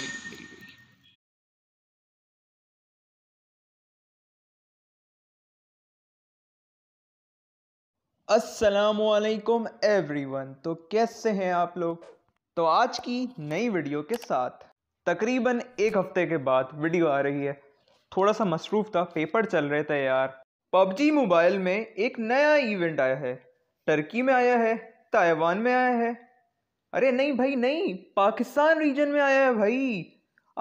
sorry, baby. very. असलकुम everyone तो कैसे हैं आप लोग तो आज की नई वीडियो के साथ तकरीबन एक हफ्ते के बाद वीडियो आ रही है थोड़ा सा मसरूफ़ था पेपर चल रहे थे यार पबजी मोबाइल में एक नया इवेंट आया है टर्की में आया है ताइवान में आया है अरे नहीं भाई नहीं पाकिस्तान रीजन में आया है भाई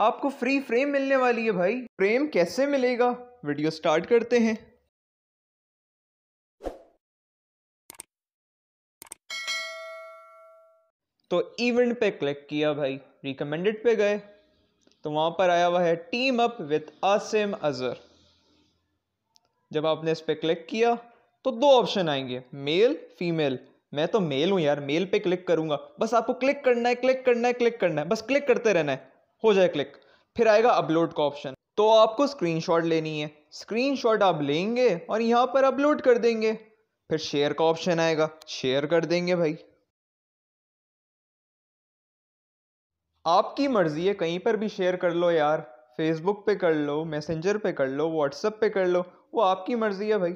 आपको फ्री फ्रेम मिलने वाली है भाई फ्रेम कैसे मिलेगा वीडियो स्टार्ट करते हैं तो इवेंट पे क्लिक किया भाई रिकमेंडेड पे गए तो वहां पर आया हुआ है team up with Asim Azhar जब आपने इस पर क्लिक किया तो दो ऑप्शन आएंगे मेल फीमेल मैं तो मेल हूँ यार मेल पे क्लिक करूंगा बस आपको क्लिक करना है क्लिक करना है क्लिक करना है बस क्लिक करते रहना है हो जाए क्लिक फिर आएगा अपलोड का ऑप्शन तो आपको स्क्रीनशॉट लेनी है स्क्रीनशॉट आप लेंगे और यहाँ पर अपलोड कर देंगे फिर शेयर का ऑप्शन आएगा शेयर कर देंगे भाई आपकी मर्ज़ी है कहीं पर भी शेयर कर लो यार फेसबुक पे कर लो मैसेंजर पे कर लो व्हाट्सएप पे कर लो वो आपकी मर्ज़ी है भाई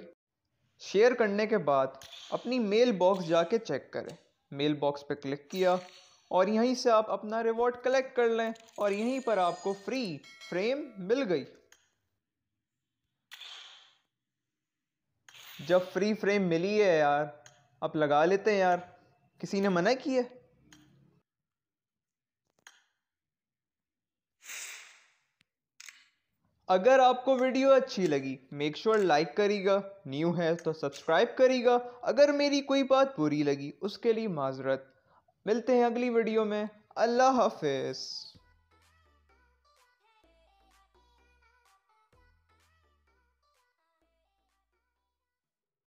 शेयर करने के बाद अपनी मेल बॉक्स जाके चेक करें मेल बॉक्स पे क्लिक किया और यहीं से आप अपना रिवॉर्ड कलेक्ट कर लें और यहीं पर आपको फ्री फ्रेम मिल गई जब फ्री फ्रेम मिली है यार आप लगा लेते हैं यार किसी ने मना किया अगर आपको वीडियो अच्छी लगी मेक श्योर लाइक करेगा न्यू है तो सब्सक्राइब करेगा अगर मेरी कोई बात बुरी लगी उसके लिए माजरत मिलते हैं अगली वीडियो में अल्लाह हाफिज़